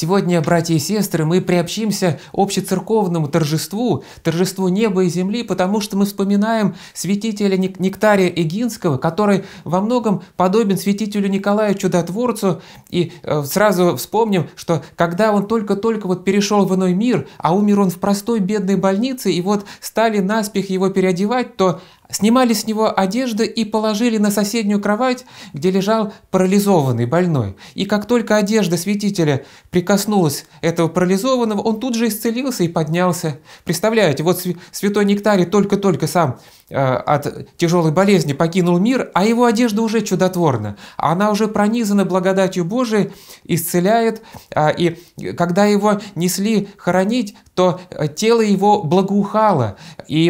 Сегодня, братья и сестры, мы приобщимся общецерковному торжеству, торжеству неба и земли, потому что мы вспоминаем святителя Нектария Эгинского, который во многом подобен святителю Николаю Чудотворцу, и э, сразу вспомним, что когда он только-только вот перешел в иной мир, а умер он в простой бедной больнице, и вот стали наспех его переодевать, то Снимали с него одежды и положили на соседнюю кровать, где лежал парализованный больной. И как только одежда святителя прикоснулась этого парализованного, он тут же исцелился и поднялся. Представляете, вот святой Нектарий только-только сам Э, от тяжелой болезни покинул мир, а его одежда уже чудотворна. Она уже пронизана благодатью Божией, исцеляет. А, и когда его несли хоронить, то э, тело его благоухало. И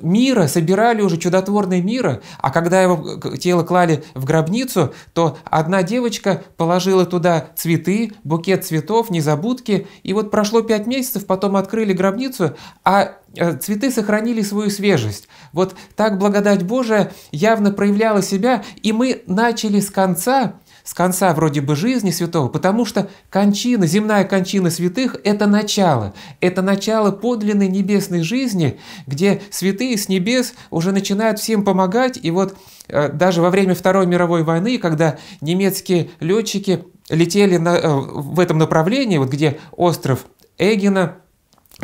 мира собирали уже чудотворное мира, а когда его э, тело клали в гробницу, то одна девочка положила туда цветы, букет цветов, незабудки. И вот прошло пять месяцев, потом открыли гробницу, а Э, цветы сохранили свою свежесть. Вот так благодать Божия явно проявляла себя, и мы начали с конца, с конца вроде бы жизни святого, потому что кончина, земная кончина святых – это начало, это начало подлинной небесной жизни, где святые с небес уже начинают всем помогать, и вот э, даже во время Второй мировой войны, когда немецкие летчики летели на, э, в этом направлении, вот где остров Эгина –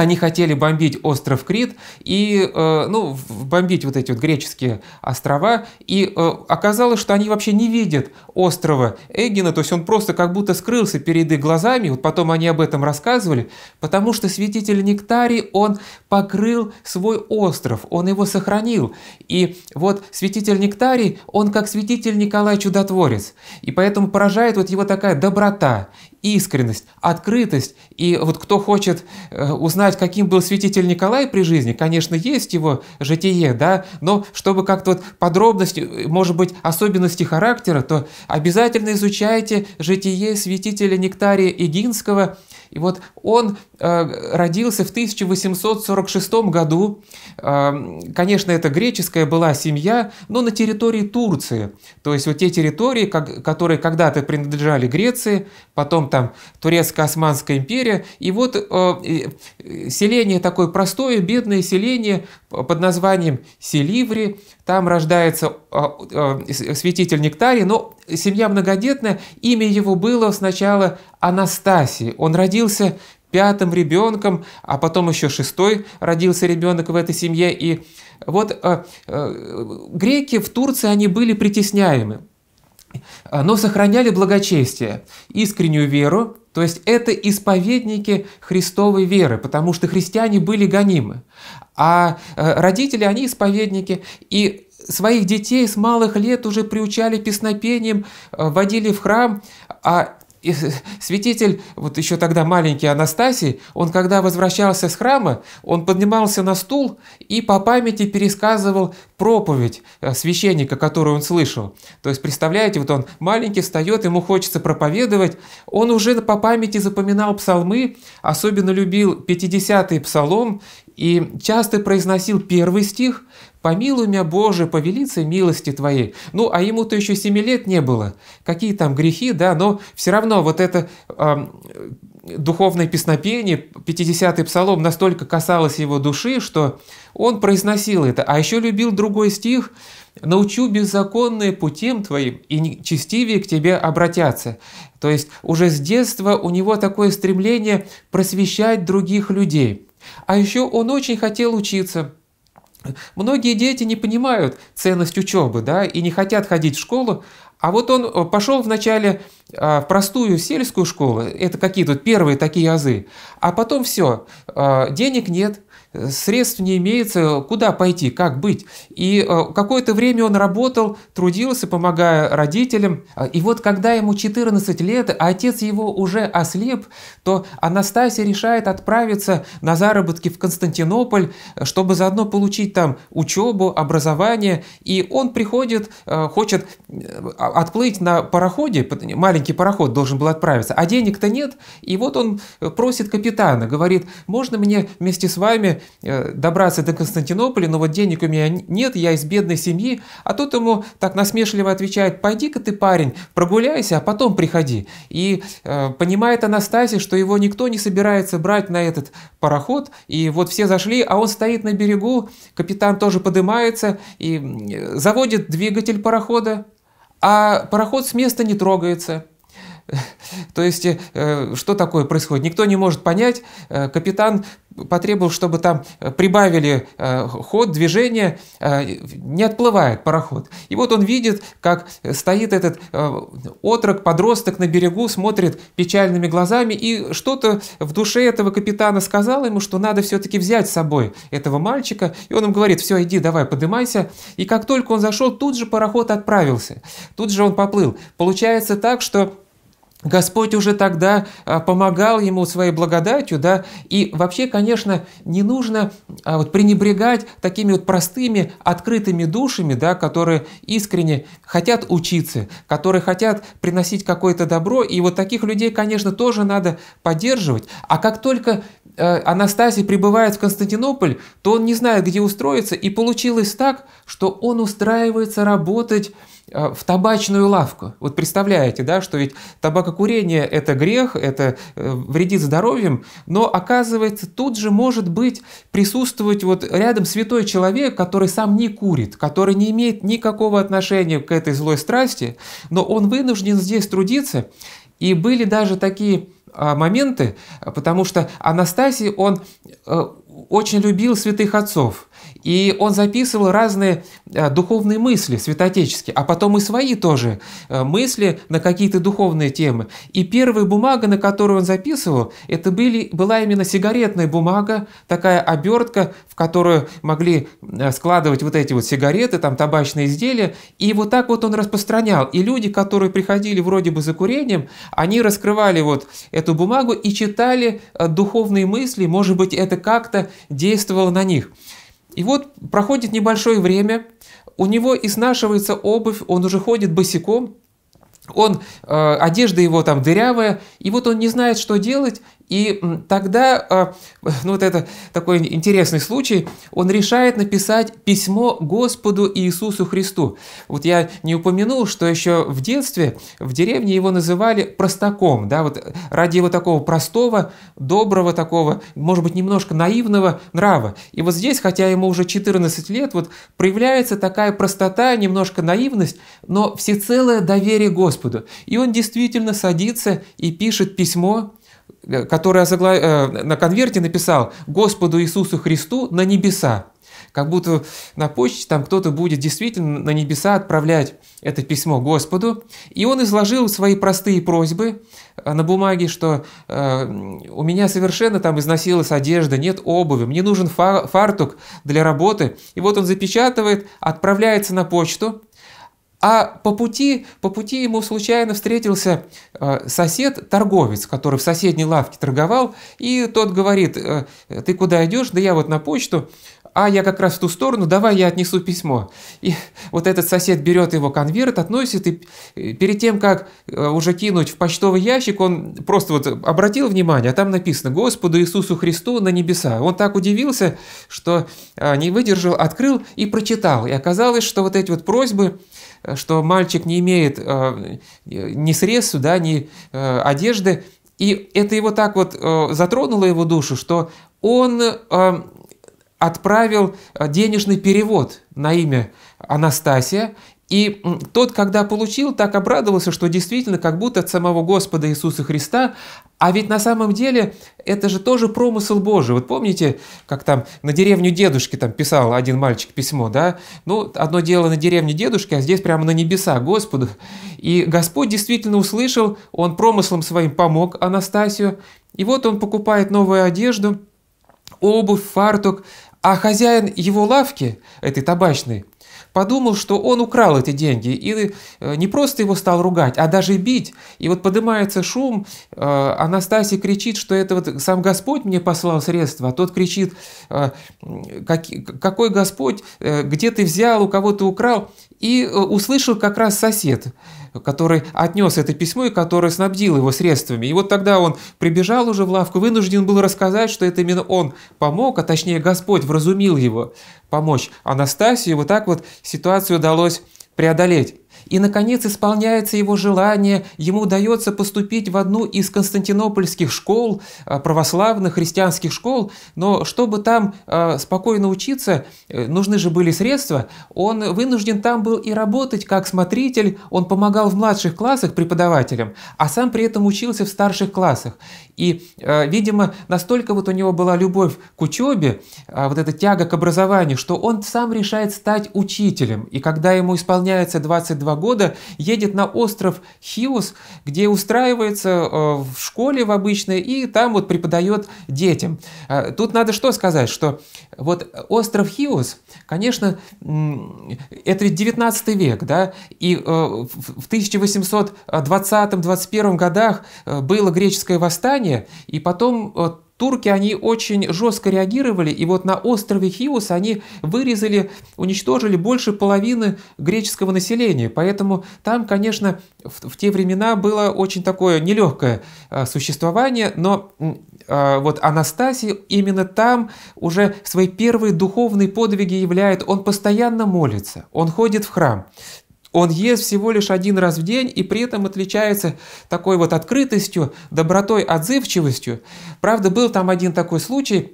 они хотели бомбить остров Крит и, э, ну, бомбить вот эти вот греческие острова. И э, оказалось, что они вообще не видят острова Эгина, то есть он просто как будто скрылся перед их глазами. Вот потом они об этом рассказывали, потому что святитель Нектарий, он покрыл свой остров, он его сохранил. И вот святитель Нектарий, он как святитель Николай Чудотворец. И поэтому поражает вот его такая доброта искренность, открытость. И вот кто хочет э, узнать, каким был святитель Николай при жизни, конечно, есть его житие, да, но чтобы как-то вот подробности, э, может быть, особенности характера, то обязательно изучайте житие святителя Нектария Игинского. И вот он Э, родился в 1846 году. Э, конечно, это греческая была семья, но на территории Турции. То есть вот те территории, которые когда-то принадлежали Греции, потом там Турецко-Османская империя. И вот э, селение такое простое, бедное селение под названием Селиври. Там рождается святитель Нектарий, но семья многодетная. Имя его было сначала Анастасий. Он родился пятым ребенком, а потом еще шестой родился ребенок в этой семье. И вот э, э, греки в Турции, они были притесняемы, но сохраняли благочестие, искреннюю веру, то есть это исповедники Христовой веры, потому что христиане были гонимы, а э, родители, они исповедники, и своих детей с малых лет уже приучали песнопением, э, водили в храм, а и святитель, вот еще тогда маленький Анастасий, он когда возвращался с храма, он поднимался на стул и по памяти пересказывал проповедь э, священника, которую он слышал. То есть, представляете, вот он маленький встает, ему хочется проповедовать, он уже по памяти запоминал псалмы, особенно любил 50-й псалом и часто произносил первый стих, «Помилуй меня, Боже, повелиться милости Твоей». Ну, а ему-то еще семи лет не было. Какие там грехи, да, но все равно вот это э, духовное песнопение, 50-й псалом настолько касалось его души, что он произносил это. А еще любил другой стих «Научу беззаконные путем Твоим, и честивее к Тебе обратятся». То есть уже с детства у него такое стремление просвещать других людей. А еще он очень хотел учиться – Многие дети не понимают ценность учебы, да, и не хотят ходить в школу, а вот он э, пошел вначале а, в простую сельскую школу, это какие тут первые такие азы, а потом все, а, денег нет, средств не имеется, куда пойти, как быть. И э, какое-то время он работал, трудился, помогая родителям. Э, и вот когда ему 14 лет, а отец его уже ослеп, то Анастасия решает отправиться на заработки в Константинополь, э, чтобы заодно получить там учебу, образование. И он приходит, хочет отплыть на пароходе, маленький пароход должен был отправиться, а денег-то нет. И вот он просит капитана, говорит, можно мне вместе с вами Э, добраться до Константинополя, но вот денег у меня нет, я из бедной семьи. А тут ему так насмешливо отвечает, пойди-ка ты, парень, прогуляйся, а потом приходи. И э, понимает Анастасия, что его никто не собирается брать на этот пароход. И вот все зашли, а он стоит на берегу, капитан тоже поднимается и заводит двигатель парохода, а пароход с места не трогается. То есть, э, что такое происходит? Никто не может понять. Э, капитан потребовал, чтобы там э, прибавили ход, движение, не отплывает пароход. И вот он видит, как стоит этот отрок, подросток на берегу, смотрит печальными глазами, и что-то в душе этого капитана сказал ему, что надо все-таки взять с собой этого мальчика, и он им говорит, все, иди, давай, поднимайся. И как только он зашел, тут же пароход отправился, тут же он поплыл. Получается так, что Господь уже тогда а, помогал ему своей благодатью, да, и вообще, конечно, не нужно а, вот пренебрегать такими вот простыми, открытыми душами, да, которые искренне хотят учиться, которые хотят приносить какое-то добро, и вот таких людей, конечно, тоже надо поддерживать. А как только а, Анастасий прибывает в Константинополь, то он не знает, где устроиться, и получилось так, что он устраивается работать Э, в табачную лавку. Вот представляете, да, что ведь табакокурение – это грех, это э, вредит здоровьем, но оказывается, тут же может быть присутствовать вот рядом святой человек, который сам не курит, который не имеет никакого отношения к этой злой страсти, но он вынужден здесь трудиться, и были даже такие а, моменты, потому что Анастасий, он э, очень любил святых отцов, и он записывал разные э, духовные мысли святоотеческие, а потом и свои тоже э, мысли на какие-то духовные темы. И первая бумага, на которую он записывал, это были, была именно сигаретная бумага, такая обертка, в которую могли э, складывать вот эти вот сигареты, там табачные изделия, и вот так вот он распространял. И люди, которые приходили вроде бы за курением, они раскрывали вот эту бумагу и читали духовные мысли, может быть, это как-то действовало на них. И вот проходит небольшое время, у него изнашивается обувь, он уже ходит босиком, он, э, одежда его там дырявая, и вот он не знает, что делать, и тогда, а, ну вот это такой интересный случай, он решает написать письмо Господу Иисусу Христу. Вот я не упомянул, что еще в детстве в деревне его называли простаком, да, вот ради его такого простого, доброго такого, может быть, немножко наивного нрава. И вот здесь, хотя ему уже 14 лет, вот проявляется такая простота, немножко наивность, но всецелое доверие Господу. И он действительно садится и пишет письмо Э, который э, на конверте написал «Господу Иисусу Христу на небеса». Как будто на почте там кто-то будет действительно на небеса отправлять это письмо Господу. И он изложил свои простые просьбы э, на бумаге, что э, у меня совершенно там износилась одежда, нет обуви, мне нужен фартук для работы. И вот он запечатывает, отправляется на почту, а по пути, по пути ему случайно встретился э, сосед, торговец, который в соседней лавке торговал, и тот говорит, «Э, ты куда идешь? Да я вот на почту, а я как раз в ту сторону, давай я отнесу письмо. И вот этот сосед берет его конверт, относит, и э, перед тем, как уже кинуть в почтовый ящик, он просто вот обратил внимание, а там написано «Господу Иисусу Христу на небеса». Он так удивился, что не выдержал, открыл и прочитал. И оказалось, что вот эти вот просьбы – Э, что мальчик не имеет э, ни средств, да, ни э, одежды, и это его так вот затронуло его душу, что он отправил денежный перевод на имя Анастасия, и тот, когда получил, так обрадовался, что действительно как будто от самого Господа Иисуса Христа, а ведь на самом деле это же тоже промысел Божий. Вот помните, как там на деревню дедушки там писал один мальчик письмо, да? Ну, одно дело на деревне дедушки, а здесь прямо на небеса Господу. И Господь действительно услышал, он промыслом своим помог Анастасию, и вот он покупает новую одежду, обувь, фартук, а хозяин его лавки, этой табачной, подумал, что он украл эти деньги, и э, не просто его стал ругать, а даже бить. И вот поднимается шум, э, Анастасия кричит, что это вот сам Господь мне послал средства, а тот кричит, э, какой Господь, где ты взял, у кого ты украл. И э, услышал как раз сосед, который отнес это письмо и который снабдил его средствами. И вот тогда он прибежал уже в лавку, вынужден был рассказать, что это именно он помог, а точнее Господь вразумил его помочь Анастасию. И вот так вот ситуацию удалось преодолеть. И, наконец, исполняется его желание, ему удается поступить в одну из константинопольских школ, а, православных христианских школ, но чтобы там а, спокойно учиться, э, нужны же были средства, он вынужден там был и работать как смотритель, он помогал в младших классах преподавателям, а сам при этом учился в старших классах. И, а, видимо, настолько вот у него была любовь к учебе, вот эта тяга к образованию, что он сам решает стать учителем. И когда ему исполняется 22 года едет на остров Хиус, где устраивается э, в школе в обычной и там вот преподает детям. Э, тут надо что сказать, что вот остров Хиус, конечно, это ведь 19 век, да, и э, в 1820-21 годах было греческое восстание, и потом Турки, они очень жестко реагировали, и вот на острове Хиус они вырезали, уничтожили больше половины греческого населения. Поэтому там, конечно, в, в те времена было очень такое нелегкое а, существование, но а, вот Анастасий именно там уже свои первые духовные подвиги являет. Он постоянно молится, он ходит в храм. Он ест всего лишь один раз в день и при этом отличается такой вот открытостью, добротой, отзывчивостью. Правда, был там один такой случай,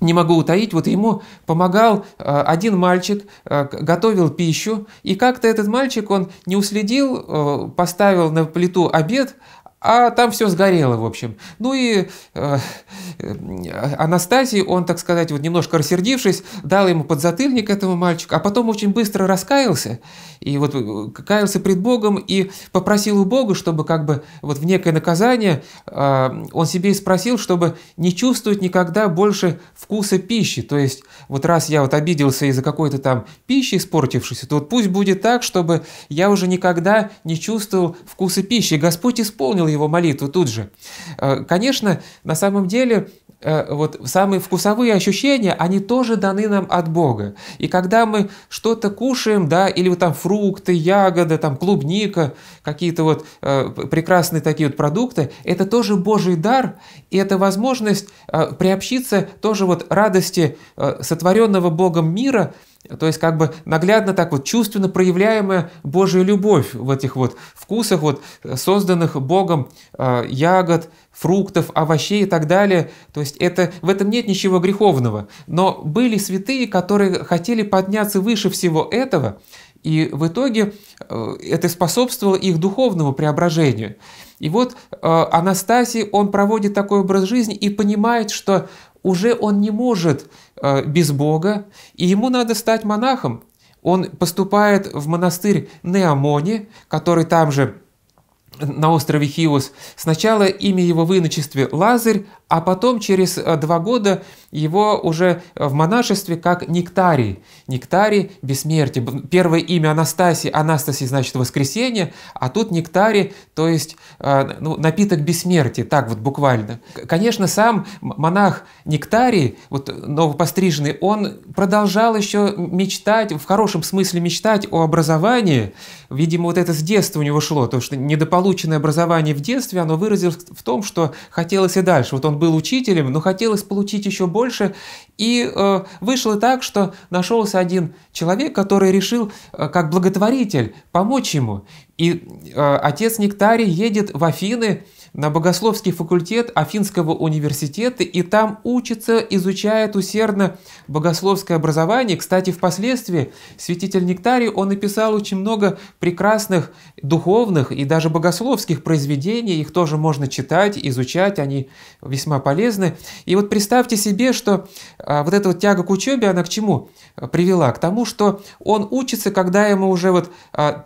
не могу утаить, вот ему помогал э, один мальчик, э, готовил пищу, и как-то этот мальчик, он не уследил, э, поставил на плиту обед, а там все сгорело, в общем. Ну и э, э, Анастасий, он, так сказать, вот немножко рассердившись, дал ему подзатыльник этому мальчику, а потом очень быстро раскаялся, и вот э, каялся пред Богом и попросил у Бога, чтобы как бы вот в некое наказание э, он себе и спросил, чтобы не чувствовать никогда больше вкуса пищи. То есть вот раз я вот обиделся из-за какой-то там пищи испортившейся, то вот пусть будет так, чтобы я уже никогда не чувствовал вкуса пищи. И Господь исполнил его молитву тут же. Э, конечно, на самом деле, э, вот самые вкусовые ощущения, они тоже даны нам от Бога. И когда мы что-то кушаем, да, или вот там фрукты, ягоды, там клубника, какие-то вот э, прекрасные такие вот продукты, это тоже Божий дар, и это возможность э, приобщиться тоже вот радости э, сотворенного Богом мира – то есть как бы наглядно так вот чувственно проявляемая Божья любовь в этих вот вкусах, вот э, созданных Богом э, ягод, фруктов, овощей и так далее. То есть это, в этом нет ничего греховного. Но были святые, которые хотели подняться выше всего этого, и в итоге э, это способствовало их духовному преображению. И вот Анастасий, он проводит такой образ жизни и понимает, что уже он не может э, без Бога, и ему надо стать монахом. Он поступает в монастырь Неамони, который там же на острове Хиос. Сначала имя его в иночестве Лазарь, а потом через э, два года его уже в монашестве как Нектарий. Нектарий – бессмертие. Первое имя Анастасий, Анастасия значит воскресенье, а тут Нектарий, то есть э, ну, напиток бессмертия, так вот буквально. Конечно, сам монах Нектарий, вот новопостриженный, он продолжал еще мечтать, в хорошем смысле мечтать о образовании, Видимо, вот это с детства у него шло, то что недополученное образование в детстве, оно выразилось в том, что хотелось и дальше. Вот он был учителем, но хотелось получить еще больше, и э, вышло так, что нашелся один человек, который решил, э, как благотворитель, помочь ему. И э, отец Нектарий едет в Афины, на богословский факультет Афинского университета, и там учится, изучает усердно богословское образование. Кстати, впоследствии святитель Нектарий, он написал очень много прекрасных духовных и даже богословских произведений, их тоже можно читать, изучать, они весьма полезны. И вот представьте себе, что а, вот эта вот тяга к учебе, она к чему а, привела? К тому, что он учится, когда ему уже вот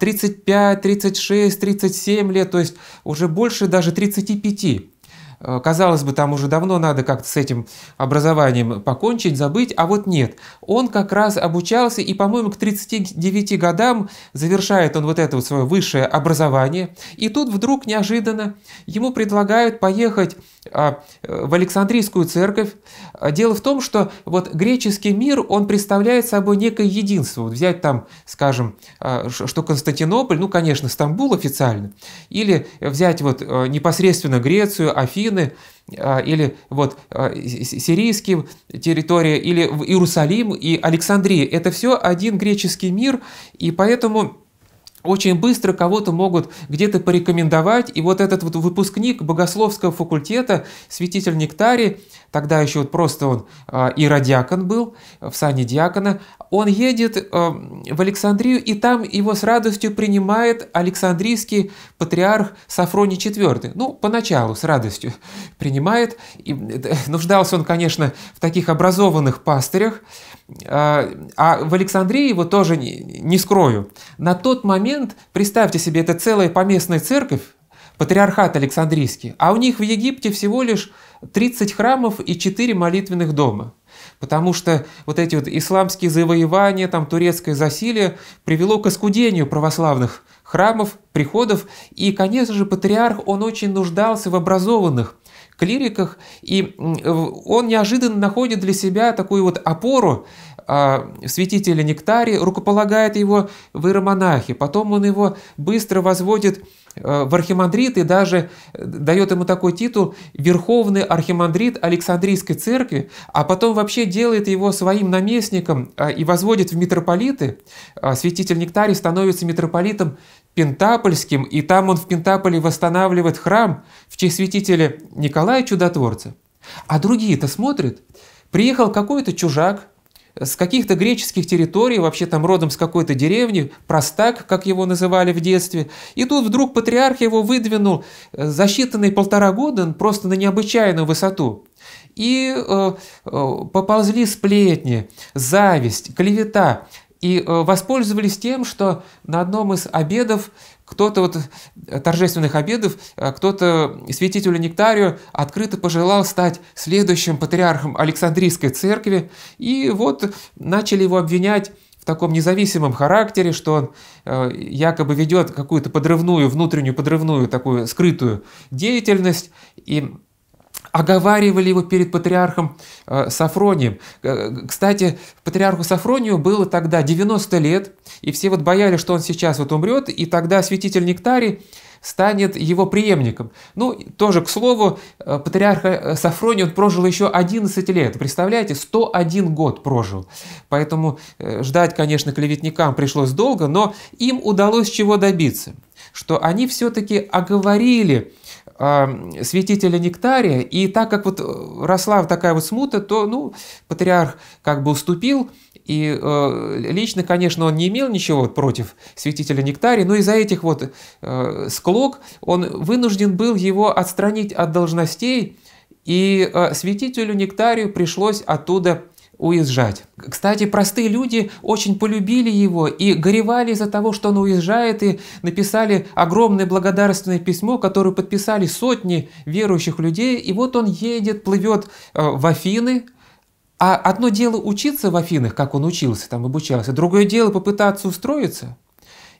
35, 36, 37 лет, то есть уже больше даже 30 35. Э, казалось бы, там уже давно надо как-то с этим образованием покончить, забыть, а вот нет. Он как раз обучался, и, по-моему, к 39 годам завершает он вот это вот свое высшее образование. И тут вдруг неожиданно ему предлагают поехать а, в Александрийскую церковь. А, дело в том, что вот греческий мир, он представляет собой некое единство. Вот взять там, скажем, а, что Константинополь, ну, конечно, Стамбул официально, или взять вот непосредственно Грецию, Афины, или вот сирийские территории, или Иерусалим и Александрия. Это все один греческий мир, и поэтому очень быстро кого-то могут где-то порекомендовать. И вот этот вот выпускник богословского факультета, святитель Нектарий, тогда еще вот просто он э, и радиакон был, в сане диакона, он едет э, в Александрию, и там его с радостью принимает Александрийский патриарх Сафроний IV. Ну, поначалу с радостью принимает. И, э, нуждался он, конечно, в таких образованных пастырях, а, а в Александрии, его тоже не, не скрою, на тот момент, представьте себе, это целая поместная церковь, патриархат Александрийский, а у них в Египте всего лишь 30 храмов и 4 молитвенных дома. Потому что вот эти вот исламские завоевания, там турецкое засилие привело к искудению православных храмов, приходов. И, конечно же, патриарх, он очень нуждался в образованных, клириках, и он неожиданно находит для себя такую вот опору а, в святителе рукополагает его в иеромонахи, потом он его быстро возводит э, в архимандрит и даже э, дает ему такой титул «Верховный архимандрит Александрийской церкви», а потом вообще делает его своим наместником э, и возводит в митрополиты. Святитель Нектарий становится митрополитом Пентапольским, и там он в Пентаполе восстанавливает храм в честь святителя Николая Чудотворца. А другие-то смотрят. Приехал какой-то чужак с каких-то греческих территорий, вообще там родом с какой-то деревни, простак, как его называли в детстве, и тут вдруг патриарх его выдвинул э, за считанные полтора года просто на необычайную высоту. И э, э, поползли сплетни, зависть, клевета и э, воспользовались тем, что на одном из обедов, кто-то вот, э, торжественных обедов, э, кто-то святителю Нектарию открыто пожелал стать следующим патриархом Александрийской церкви, и вот начали его обвинять в таком независимом характере, что он якобы ведет какую-то подрывную, внутреннюю подрывную, такую скрытую деятельность, и оговаривали его перед патриархом э, Сафронием. Э, кстати, патриарху Сафронию было тогда 90 лет, и все вот боялись, что он сейчас вот умрет, и тогда святитель Нектарий станет его преемником. Ну, тоже, к слову, э, патриарха Сафроний он прожил еще 11 лет. Представляете, 101 год прожил. Поэтому ждать, конечно, клеветникам пришлось долго, но им удалось чего добиться, что они все-таки оговорили а, святителя Нектария, и так как вот э, росла такая вот смута, то, ну, патриарх как бы уступил, и э, лично, конечно, он не имел ничего против святителя Нектария, но из-за этих вот э, склок он вынужден был его отстранить от должностей, и э, святителю Нектарию пришлось оттуда уезжать. Кстати, простые люди очень полюбили его и горевали из-за того, что он уезжает, и написали огромное благодарственное письмо, которое подписали сотни верующих людей. И вот он едет, плывет э, в Афины, а одно дело учиться в Афинах, как он учился, там обучался, другое дело попытаться устроиться –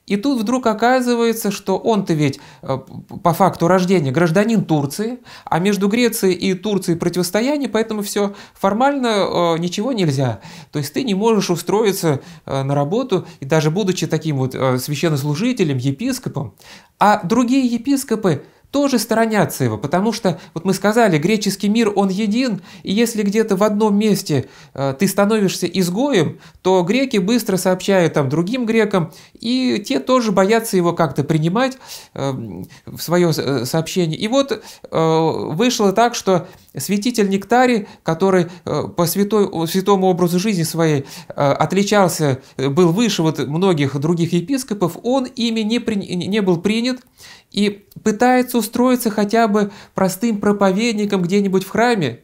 и тут вдруг оказывается, что он-то ведь э, по факту рождения гражданин Турции, а между Грецией и Турцией противостояние, поэтому все формально э, ничего нельзя. То есть ты не можешь устроиться э, на работу, и даже будучи таким вот священнослужителем, епископом. А другие епископы – тоже сторонятся его, потому что, вот мы сказали, греческий мир, он един, и если где-то в одном месте э, ты становишься изгоем, то греки быстро сообщают там другим грекам, и те тоже боятся его как-то принимать эм, э, в свое сообщение. И вот э, вышло так, что святитель Нектарий, который э, по святой, святому образу жизни своей э, отличался, э, был выше вот многих других епископов, он ими не, при, не был принят, и пытается устроиться хотя бы простым проповедником где-нибудь в храме,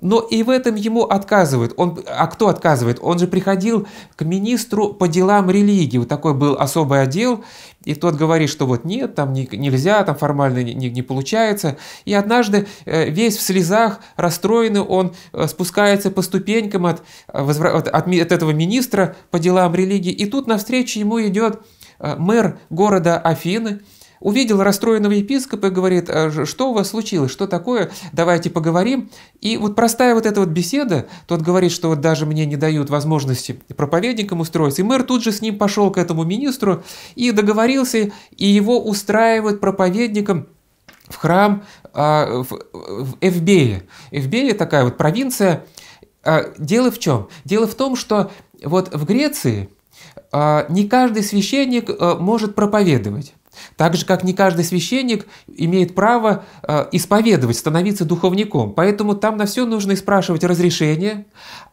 но и в этом ему отказывают. Он, а кто отказывает? Он же приходил к министру по делам религии. Вот такой был особый отдел. И тот говорит, что вот нет, там не, нельзя, там формально не, не получается. И однажды э, весь в слезах, расстроенный, он э, спускается по ступенькам от, э, от, от этого министра по делам религии. И тут навстречу ему идет мэр города Афины, увидел расстроенного епископа и говорит, «А что у вас случилось, что такое, давайте поговорим. И вот простая вот эта вот беседа, тот говорит, что вот даже мне не дают возможности проповедникам устроиться. И мэр тут же с ним пошел к этому министру и договорился, и его устраивают проповедником в храм а, в, в Эвбее. Эвбея такая вот провинция. А, дело в чем? Дело в том, что вот в Греции не каждый священник может проповедовать. Так же, как не каждый священник имеет право э, исповедовать, становиться духовником. Поэтому там на все нужно и спрашивать разрешение.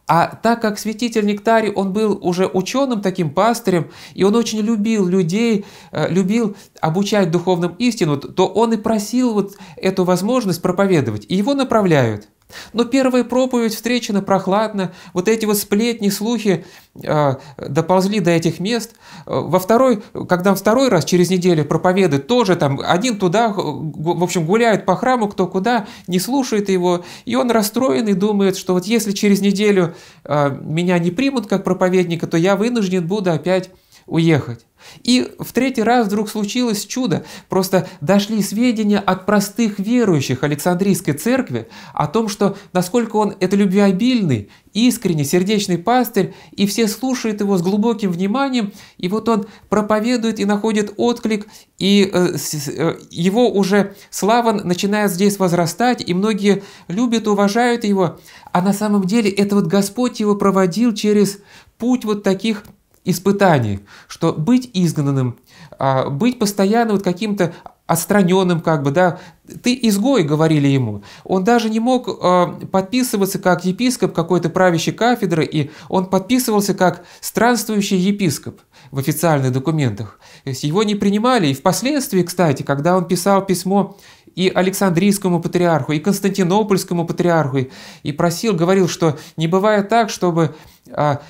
А так как святитель Нектарий, он был уже ученым таким пастырем, и он очень любил людей, э, любил обучать духовным истину, то он и просил вот эту возможность проповедовать. И его направляют. Но первая проповедь встречена прохладно, вот эти вот сплетни, слухи э, доползли до этих мест. А, во второй, когда второй раз через неделю проповеды, тоже там один туда, в общем, гуляет по храму, кто куда, не слушает его, и он расстроен и думает, что вот если через неделю э, меня не примут как проповедника, то я вынужден буду опять уехать. И в третий раз вдруг случилось чудо. Просто дошли сведения от простых верующих Александрийской церкви о том, что насколько он это любвеобильный, искренний, сердечный пастырь, и все слушают его с глубоким вниманием, и вот он проповедует и находит отклик, и э, э, его уже слава начинает здесь возрастать, и многие любят, уважают его, а на самом деле это вот Господь его проводил через путь вот таких испытаний, что быть изгнанным, а, быть постоянно вот каким-то отстраненным, как бы, да, ты изгой, говорили ему. Он даже не мог а, подписываться как епископ какой-то правящей кафедры, и он подписывался как странствующий епископ в официальных документах. То есть его не принимали, и впоследствии, кстати, когда он писал письмо и Александрийскому патриарху, и Константинопольскому патриарху, и просил, говорил, что не бывает так, чтобы а,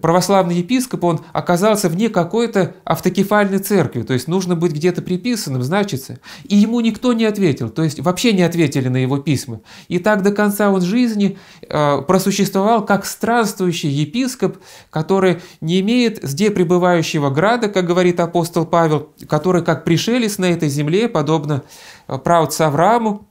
православный епископ, он оказался вне какой-то автокефальной церкви, то есть нужно быть где-то приписанным, значится. И ему никто не ответил, то есть вообще не ответили на его письма. И так до конца он жизни а, просуществовал как странствующий епископ, который не имеет где пребывающего града, как говорит апостол Павел, который как пришелец на этой земле, подобно Э, правца Аврааму,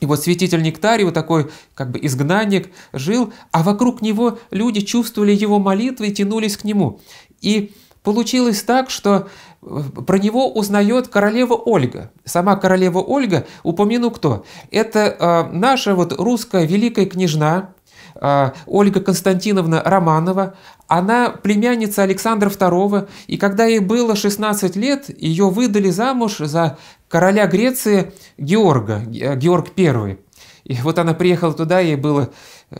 и вот святитель Нектарий, вот такой как бы изгнанник, жил, а вокруг него люди чувствовали его молитвы и тянулись к нему. И получилось так, что э, про него узнает королева Ольга. Сама королева Ольга, упомяну кто, это э, наша вот русская великая княжна, а, Ольга Константиновна Романова, она племянница Александра II, и когда ей было 16 лет, ее выдали замуж за короля Греции Георга, э, Георг I. И вот она приехала туда, ей было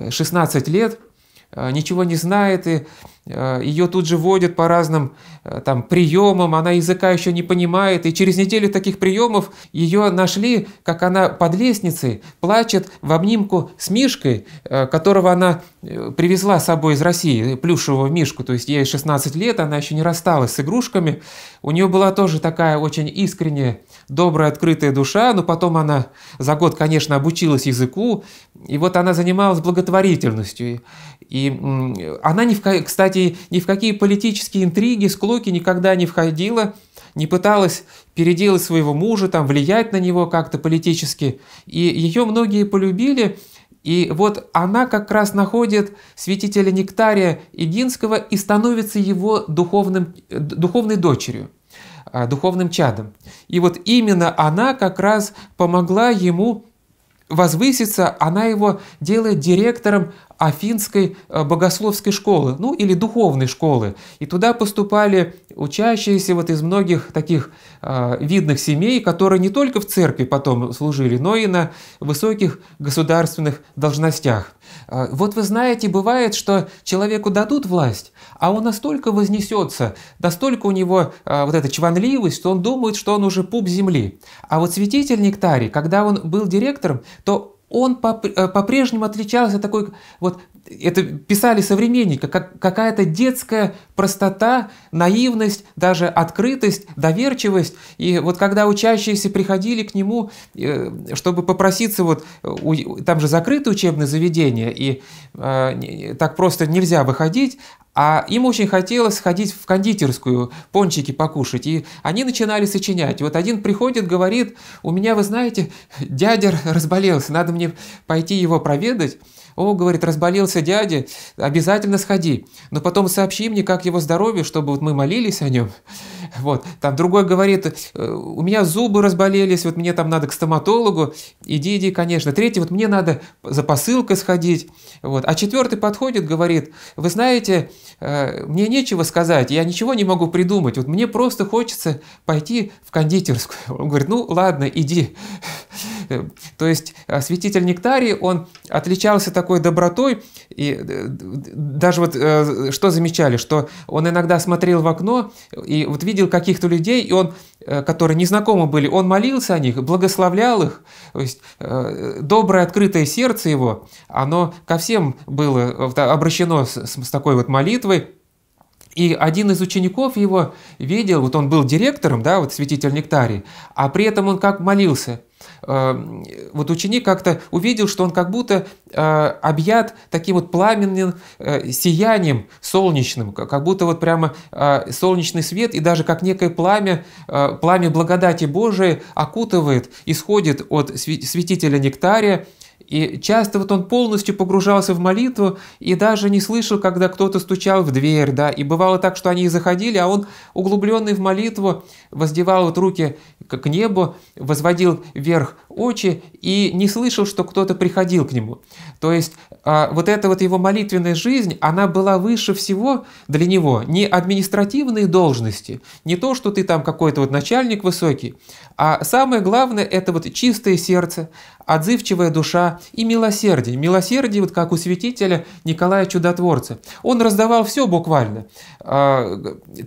16 э, лет, э, ничего не знает, и Э, ее тут же водят по разным э, там, приемам, она языка еще не понимает, и через неделю таких приемов ее нашли, как она под лестницей плачет в обнимку с Мишкой, э, которого она привезла с собой из России, плюшевого Мишку, то есть ей 16 лет, она еще не рассталась с игрушками, у нее была тоже такая очень искренняя, добрая, открытая душа, но потом она за год, конечно, обучилась языку, и вот она занималась благотворительностью, и она, не в, кстати, ни в какие политические интриги, склоки никогда не входила, не пыталась переделать своего мужа, там, влиять на него как-то политически. И ее многие полюбили, и вот она как раз находит святителя Нектария Единского и становится его духовным, духовной дочерью а, духовным чадом. И вот именно она как раз помогла ему возвыситься, она его делает директором афинской э, богословской школы, ну или духовной школы. И туда поступали учащиеся вот из многих таких э, видных семей, которые не только в церкви потом служили, но и на высоких государственных должностях. Э, вот вы знаете, бывает, что человеку дадут власть, а он настолько вознесется, настолько у него э, вот эта чванливость, что он думает, что он уже пуп земли. А вот святитель Нектарий, когда он был директором, то он э, по-прежнему отличался такой вот это писали современники, как какая-то детская простота, наивность, даже открытость, доверчивость. И вот когда учащиеся приходили к нему, э, чтобы попроситься, вот там же закрыто учебное заведение, и э, так просто нельзя выходить, а им очень хотелось ходить в кондитерскую, пончики покушать. И они начинали сочинять. Вот один приходит, говорит, у меня, вы знаете, дядя разболелся, надо мне пойти его проведать. «О, — говорит, — разболелся дядя, обязательно сходи, но потом сообщи мне, как его здоровье, чтобы вот мы молились о нем». Вот, там другой говорит, «Э, «У меня зубы разболелись, вот мне там надо к стоматологу, иди, иди, конечно». Третий, вот мне надо за посылкой сходить. Вот. А четвертый подходит, говорит, «Вы знаете, э, мне нечего сказать, я ничего не могу придумать, вот мне просто хочется пойти в кондитерскую». Он говорит, «Ну, ладно, иди». Э, то есть а, святитель Нектарий, он отличался такой добротой, и э, даже вот э, что замечали, что он иногда смотрел в окно и вот видел каких-то людей, и он, которые незнакомы были, он молился о них, благословлял их, то есть доброе открытое сердце его, оно ко всем было обращено с, с такой вот молитвой, и один из учеников его видел, вот он был директором, да, вот святитель Нектарий, а при этом он как молился. Эм, вот ученик как-то увидел, что он как будто э, объят таким вот пламенным э, сиянием солнечным, как будто вот прямо э, солнечный свет и даже как некое пламя, пламя благодати Божией окутывает, исходит от святителя Нектария, и часто вот он полностью погружался в молитву и даже не слышал, когда кто-то стучал в дверь, да, и бывало так, что они заходили, а он, углубленный в молитву, воздевал вот руки к небу, возводил вверх очи и не слышал, что кто-то приходил к нему. То есть а, вот эта вот его молитвенная жизнь, она была выше всего для него не административные должности, не то, что ты там какой-то вот начальник высокий, а самое главное – это вот чистое сердце, отзывчивая душа и милосердие. Милосердие, вот как у святителя Николая Чудотворца. Он раздавал все буквально. А,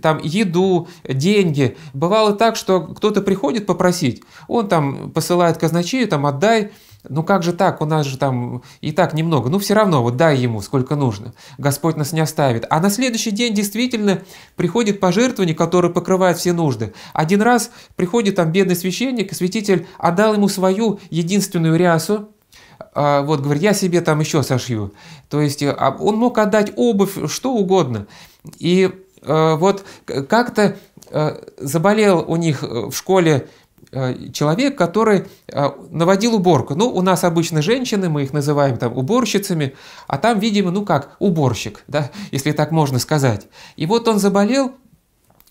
там еду, деньги. Бывало так, что кто-то приходит попросить, он там посылает казначейство, казначею, там отдай, ну как же так, у нас же там и так немного, ну все равно, вот дай ему сколько нужно, Господь нас не оставит. А на следующий день действительно приходит пожертвование, которое покрывает все нужды. Один раз приходит там бедный священник, и святитель отдал ему свою единственную рясу, а, вот, говорит, я себе там еще сошью. То есть а, он мог отдать обувь, что угодно. И э, вот как-то э, заболел у них э, в школе Э, человек, который э, наводил уборку. Ну, у нас обычно женщины, мы их называем там уборщицами, а там, видимо, ну как, уборщик, да, если так можно сказать. И вот он заболел,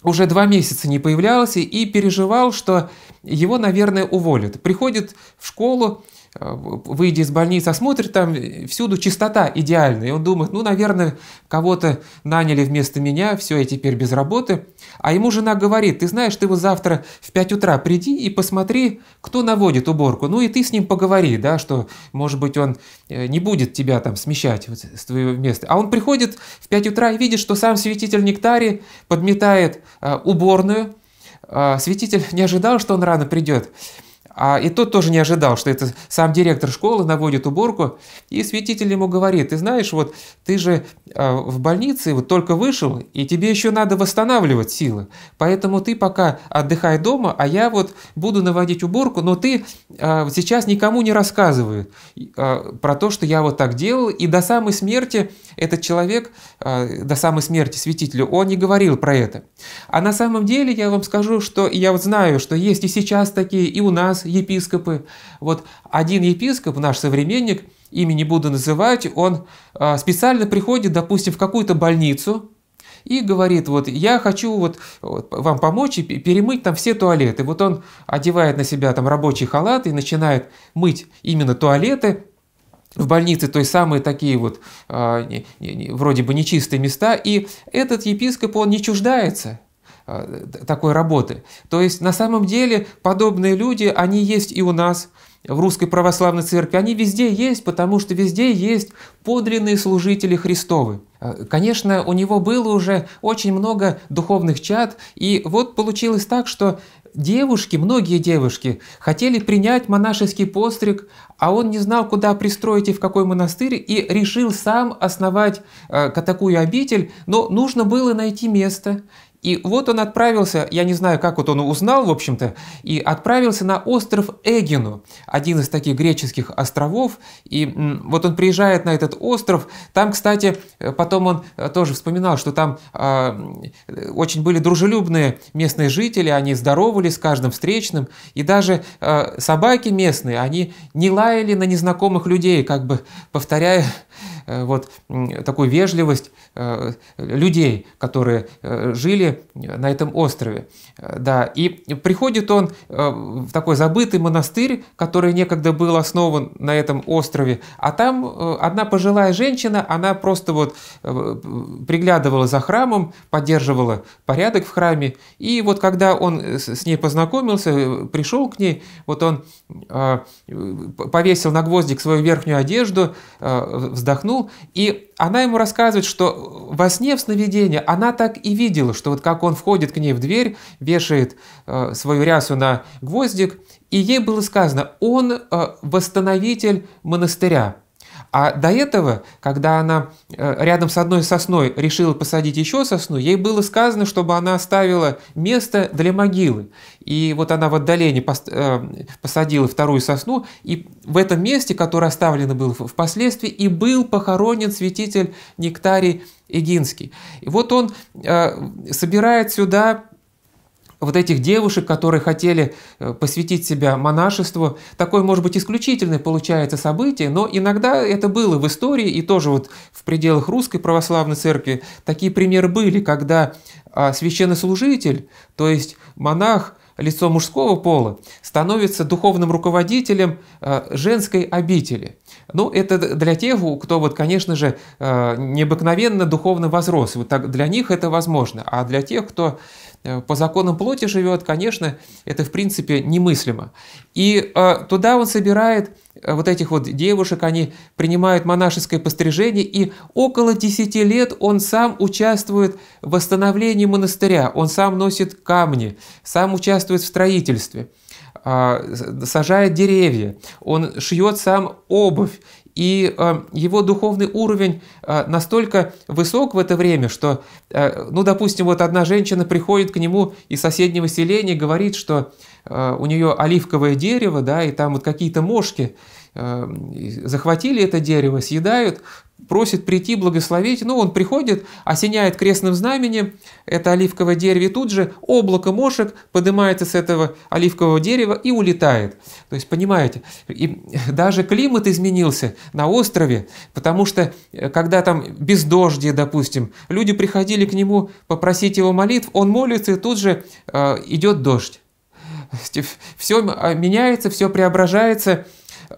уже два месяца не появлялся и переживал, что его, наверное, уволят. Приходит в школу, Э, выйдя из больницы, а смотрит там э, всюду чистота идеальная. И он думает, ну, наверное, кого-то наняли вместо меня, все, я теперь без работы. А ему жена говорит, ты знаешь, ты вот завтра в 5 утра приди и посмотри, кто наводит уборку. Ну, и ты с ним поговори, да, что, может быть, он э, не будет тебя там смещать вот с твоего места. А он приходит в 5 утра и видит, что сам святитель Нектарий подметает уборную. А святитель не ожидал, что он рано придет. А, и тот тоже не ожидал, что это сам директор школы наводит уборку. И святитель ему говорит, ты знаешь, вот ты же э, в больнице вот только вышел, и тебе еще надо восстанавливать силы. Поэтому ты пока отдыхай дома, а я вот буду наводить уборку, но ты э, сейчас никому не рассказывай э, про то, что я вот так делал. И до самой смерти этот человек, э, до самой смерти святителю, он не говорил про это. А на самом деле я вам скажу, что я вот знаю, что есть и сейчас такие, и у нас, епископы. Вот один епископ, наш современник, имя не буду называть, он а, специально приходит, допустим, в какую-то больницу, и говорит, вот я хочу вот, вам помочь и перемыть там все туалеты. Вот он одевает на себя там рабочий халат и начинает мыть именно туалеты, в больнице, то есть самые такие вот э, не, не, вроде бы нечистые места, и этот епископ, он не чуждается Э, такой работы. То есть на самом деле подобные люди, они есть и у нас в Русской Православной Церкви, они везде есть, потому что везде есть подлинные служители Христовы. Э, конечно, у него было уже очень много духовных чат, и вот получилось так, что девушки, многие девушки, хотели принять монашеский постриг, а он не знал, куда пристроить и в какой монастырь, и решил сам основать э, такую обитель, но нужно было найти место. И вот он отправился, я не знаю, как вот он узнал, в общем-то, и отправился на остров Эгину, один из таких греческих островов. И вот он приезжает на этот остров. Там, кстати, э, потом он э, тоже вспоминал, что там а, э, очень были дружелюбные местные жители, они здоровались с каждым встречным, и даже э, собаки местные, они не лаяли на незнакомых людей, как бы повторяя Э, вот такую вежливость э, людей, которые э, жили на этом острове. Да, и приходит он в такой забытый монастырь, который некогда был основан на этом острове, а там одна пожилая женщина, она просто вот приглядывала за храмом, поддерживала порядок в храме, и вот когда он с ней познакомился, пришел к ней, вот он повесил на гвоздик свою верхнюю одежду, вздохнул, уснул, и она ему рассказывает, что во сне, в сновидении, она так и видела, что вот как он входит к ней в дверь, вешает э, свою рясу на гвоздик, и ей было сказано, он э, восстановитель монастыря. А до этого, когда она э, рядом с одной сосной решила посадить еще сосну, ей было сказано, чтобы она оставила место для могилы. И вот она в отдалении э, посадила вторую сосну, и в этом месте, которое оставлено было впоследствии, и был похоронен святитель Нектарий Эгинский. И вот он э, собирает сюда вот этих девушек, которые хотели э, посвятить себя монашеству. Такое, может быть, исключительное получается событие, но иногда это было в истории, и тоже вот в пределах русской православной церкви такие примеры были, когда а, священнослужитель, то есть монах, лицо мужского пола, становится духовным руководителем а, женской обители. Ну, это для тех, кто, вот, конечно же, а, необыкновенно духовно возрос. Вот так, для них это возможно. А для тех, кто Э, по законам плоти живет, конечно, это в принципе немыслимо. И э, туда он собирает э, вот этих вот девушек, они принимают монашеское пострижение, и около 10 лет он сам участвует в восстановлении монастыря, он сам носит камни, сам участвует в строительстве. А, сажает деревья, он шьет сам обувь, и а, его духовный уровень а, настолько высок в это время, что, ну, допустим, вот одна женщина приходит к нему из соседнего селения и говорит, что у нее оливковое дерево, да, и там вот какие-то мошки, Эм, захватили это дерево, съедают, просит прийти, благословить. Ну, он приходит, осеняет крестным знаменем это оливковое дерево, и тут же облако мошек поднимается с этого оливкового дерева и улетает. То есть, понимаете, и даже климат изменился на острове, потому что, э, когда там без дождя, допустим, люди приходили к нему попросить его молитв, он молится, и тут же э, идет дождь все меняется, все преображается,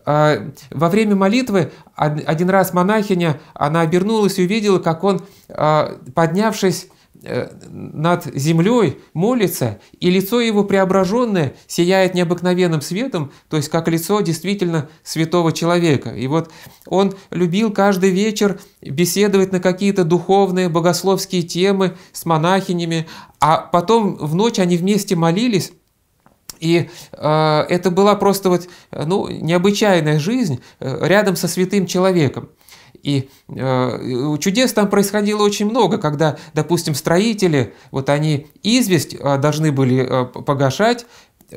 а, во время молитвы один раз монахиня, она обернулась и увидела, как он, а, поднявшись э, над землей, молится, и лицо его преображенное сияет необыкновенным светом, то есть как лицо действительно святого человека. И вот он любил каждый вечер беседовать на какие-то духовные, богословские темы с монахинями, а потом в ночь они вместе молились, и э, это была просто вот, э, ну, необычайная жизнь э, рядом со святым человеком. И э, чудес там происходило очень много, когда, допустим, строители, вот они известь э, должны были э, погашать,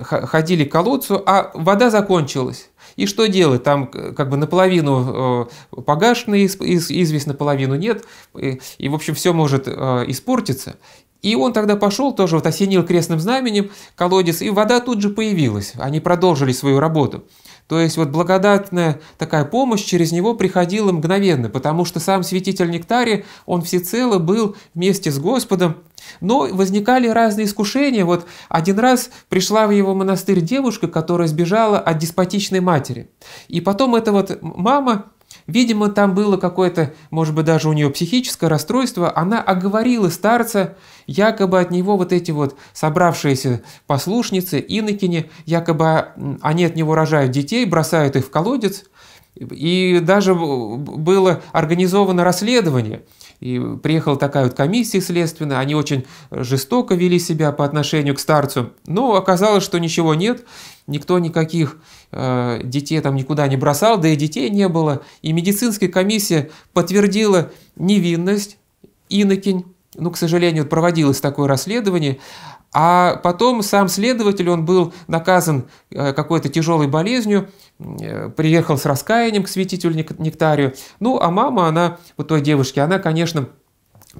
ходили к колодцу, а вода закончилась. И что делать? Там как бы наполовину э, погашенный из, из, известь, наполовину нет. И, и, в общем, все может э, испортиться. И он тогда пошел, тоже вот осенил крестным знаменем колодец, и вода тут же появилась. Они продолжили свою работу. То есть вот благодатная такая помощь через него приходила мгновенно, потому что сам святитель Нектарий, он всецело был вместе с Господом. Но возникали разные искушения. Вот один раз пришла в его монастырь девушка, которая сбежала от деспотичной матери. И потом эта вот мама Видимо, там было какое-то, может быть, даже у нее психическое расстройство. Она оговорила старца, якобы от него вот эти вот собравшиеся послушницы, инокини, якобы а, они от него рожают детей, бросают их в колодец. И даже э, было организовано расследование. И приехала такая вот комиссия следственная, они очень жестоко вели себя по отношению к старцу. Но оказалось, что ничего нет, никто никаких э, детей там никуда не бросал, да и детей не было. И медицинская комиссия подтвердила невинность инокинь. Ну, к сожалению, проводилось такое расследование. А потом сам следователь, он был наказан э, какой-то тяжелой болезнью, э, приехал с раскаянием к святителю Нектарию. Ну, а мама, она, вот той девушки, она, конечно,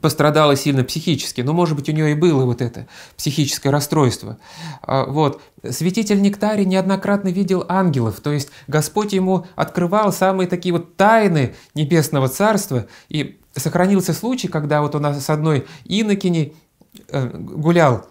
пострадала сильно психически, но, может быть, у нее и было вот это психическое расстройство. А, вот. Святитель Нектарий неоднократно видел ангелов, то есть Господь ему открывал самые такие вот тайны Небесного Царства, и сохранился случай, когда вот он с одной инокиней э, гулял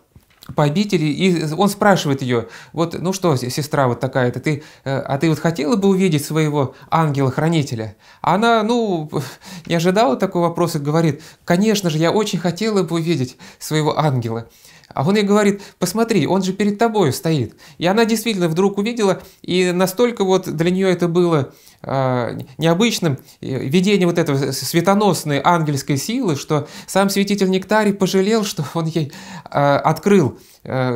по обители, и он спрашивает ее, вот, ну что, сестра вот такая-то, ты, э, а ты вот хотела бы увидеть своего ангела-хранителя? Она, ну, не ожидала такой вопрос и говорит, конечно же, я очень хотела бы увидеть своего ангела. А он ей говорит, посмотри, он же перед тобой стоит. И она действительно вдруг увидела, и настолько вот для нее это было а, необычным э, видение вот этого светоносной ангельской силы, что сам святитель Нектарий пожалел, что он ей а, открыл Э,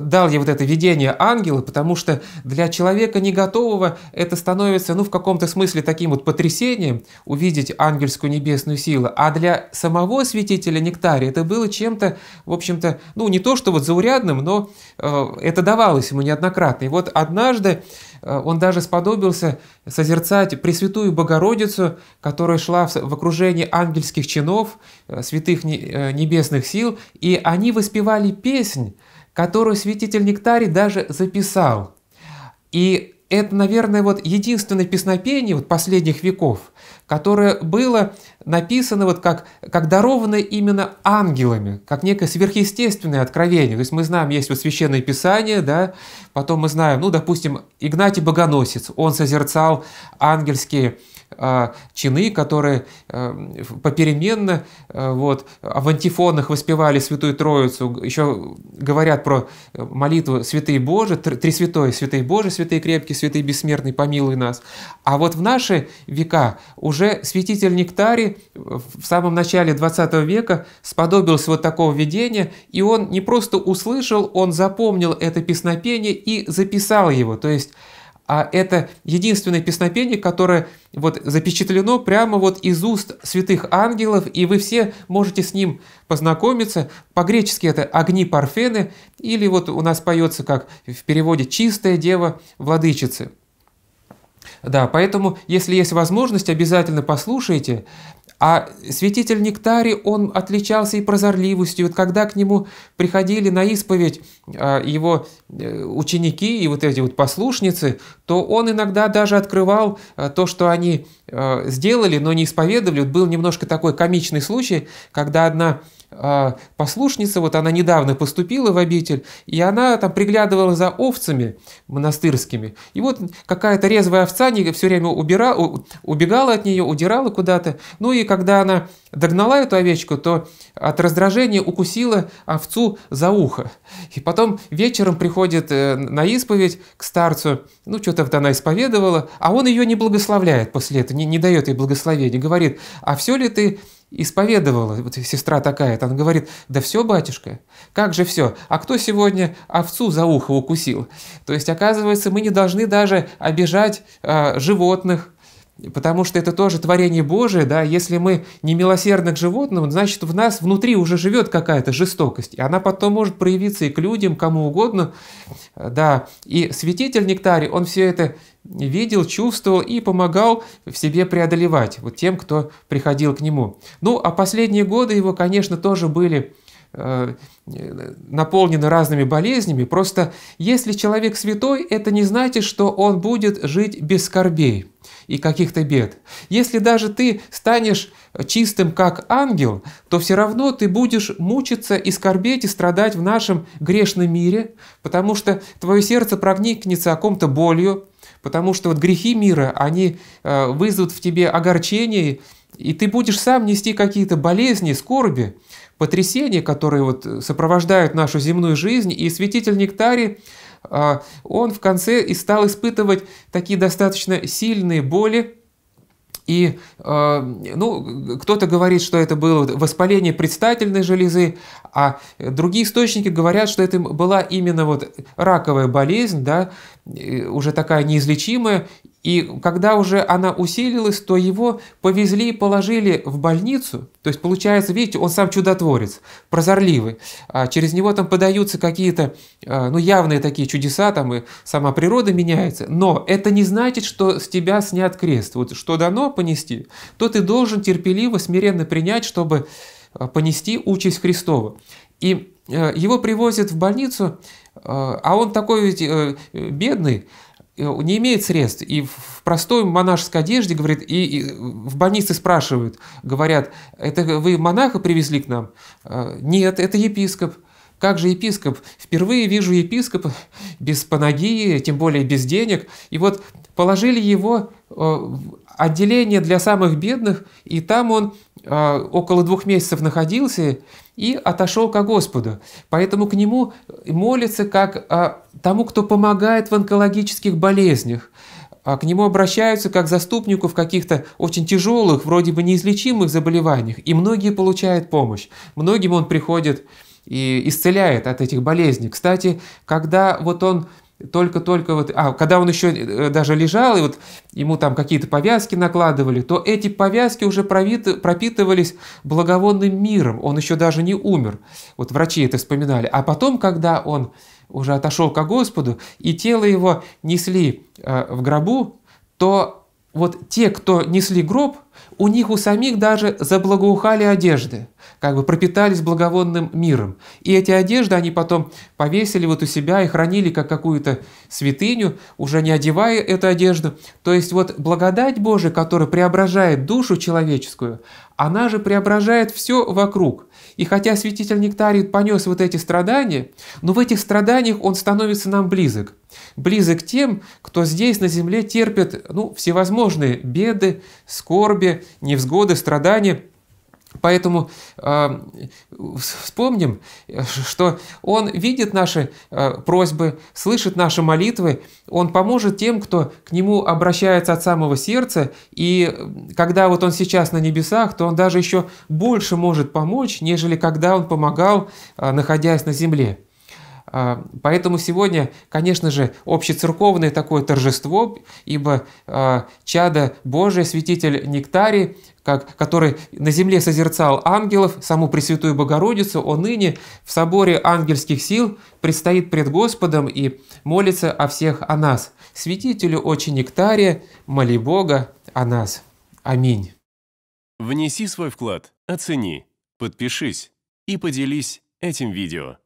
дал ей вот это видение ангела, потому что для человека не готового это становится, ну, в каком-то смысле таким вот потрясением увидеть ангельскую небесную силу, а для самого святителя Нектария это было чем-то, в общем-то, ну, не то что вот заурядным, но э, это давалось ему неоднократно. И вот однажды э, он даже сподобился созерцать Пресвятую Богородицу, которая шла в окружении ангельских чинов, святых небесных сил, и они воспевали песнь, которую святитель Нектарий даже записал. И это, наверное, вот единственное песнопение вот последних веков, которое было написано вот как, как дарованное именно ангелами, как некое сверхъестественное откровение. То есть мы знаем, есть вот священное писание, да, потом мы знаем, ну, допустим, Игнатий Богоносец, он созерцал ангельские а, чины, которые э, попеременно э, вот, а в антифонах воспевали Святую Троицу, еще говорят про э, молитву «Святые Божии», «Три Святой, «Святые Божии», «Святые крепкие», «Святые бессмертные», «Помилуй нас». А вот в наши века уже святитель Нектарий в самом начале 20 века сподобился вот такого видения, и он не просто услышал, он запомнил это песнопение и записал его. То есть а это единственное песнопение, которое вот запечатлено прямо вот из уст святых ангелов, и вы все можете с ним познакомиться. По-гречески это «огни парфены», или вот у нас поется как в переводе «чистая дева владычицы». Да, поэтому, если есть возможность, обязательно послушайте. А святитель Нектарий, он отличался и прозорливостью. Вот когда к нему приходили на исповедь а, его э, ученики и вот эти вот послушницы, то он иногда даже открывал э, то, что они э, сделали, но не исповедовали. Вот был немножко такой комичный случай, когда одна а, послушница, вот она недавно поступила в обитель, и она там приглядывала за овцами монастырскими. И вот какая-то резвая овца все время убира, убегала от нее, удирала куда-то. Ну и когда она догнала эту овечку, то от раздражения укусила овцу за ухо. И потом вечером приходит э, на исповедь к старцу, ну что-то вот она исповедовала, а он ее не благословляет после этого, не, не дает ей благословения. Говорит, а все ли ты исповедовала, вот сестра такая, там говорит, да все, батюшка, как же все, а кто сегодня овцу за ухо укусил? То есть, оказывается, мы не должны даже обижать э, животных, потому что это тоже творение Божие, да, если мы не милосердны к животным, значит, в нас внутри уже живет какая-то жестокость, и она потом может проявиться и к людям, кому угодно, да, и святитель Нектарий, он все это видел, чувствовал и помогал в себе преодолевать вот тем, кто приходил к нему. Ну, а последние годы его, конечно, тоже были Э, наполнены разными болезнями. Просто если человек святой, это не значит, что он будет жить без скорбей и каких-то бед. Если даже ты станешь чистым как ангел, то все равно ты будешь мучиться и скорбеть и страдать в нашем грешном мире, потому что твое сердце проникнется о ком-то болью, потому что вот грехи мира, они э, вызовут в тебе огорчение, и ты будешь сам нести какие-то болезни, скорби, потрясения, которые вот э, сопровождают нашу земную жизнь. И святитель Нектарий, а, он в конце и стал испытывать такие достаточно сильные боли, и, а, ну, кто-то говорит, что это было воспаление предстательной железы, а другие источники говорят, что это была именно вот раковая болезнь, да, уже такая неизлечимая, и когда уже она усилилась, то его повезли и положили в больницу. То есть получается, видите, он сам чудотворец, прозорливый. А через него там подаются какие-то, а, ну, явные такие чудеса, там и сама природа меняется. Но это не значит, что с тебя снят крест. Вот что дано понести, то ты должен терпеливо, смиренно принять, чтобы а, понести участь Христова. И э, его привозят в больницу, а, а он такой ведь э, бедный, Э, не имеет средств. И в простой монашеской одежде, говорит, и, и в больнице спрашивают, говорят, это вы монаха привезли к нам? А, Нет, это епископ. Как же епископ? Впервые вижу епископа без панагии, тем более без денег. И вот положили его Э, отделение для самых бедных, и там он э, около двух месяцев находился и отошел ко Господу. Поэтому к нему молится как э, тому, кто помогает в онкологических болезнях. А к нему обращаются как заступнику в каких-то очень тяжелых, вроде бы неизлечимых заболеваниях, и многие получают помощь. Многим он приходит и исцеляет от этих болезней. Кстати, когда вот он только-только вот, а когда он еще э, даже лежал, и вот ему там какие-то повязки накладывали, то эти повязки уже провиты, пропитывались благовонным миром, он еще даже не умер. Вот врачи это вспоминали. А потом, когда он уже отошел к Господу, и тело его несли э, в гробу, то вот те, кто несли гроб, у них у самих даже заблагоухали одежды, как бы пропитались благовонным миром. И эти одежды они потом повесили вот у себя и хранили как какую-то святыню, уже не одевая эту одежду. То есть вот благодать Божия, которая преображает душу человеческую, она же преображает все вокруг. И хотя святитель Нектарий понес вот эти страдания, но в этих страданиях он становится нам близок. Близок тем, кто здесь на земле терпит ну, всевозможные беды, скорби, скорби, невзгоды, страдания. Поэтому э, вспомним, что Он видит наши э, просьбы, слышит наши молитвы, Он поможет тем, кто к Нему обращается от самого сердца, и когда вот Он сейчас на небесах, то Он даже еще больше может помочь, нежели когда Он помогал, э, находясь на земле. А, поэтому сегодня, конечно же, общецерковное такое торжество, ибо а, чада Божие, святитель Нектарий, как, который на земле созерцал ангелов, саму Пресвятую Богородицу, он ныне в соборе ангельских сил предстоит пред Господом и молится о всех о нас. Святителю очи Нектария, моли Бога о нас. Аминь. Внеси свой вклад, оцени, подпишись и поделись этим видео.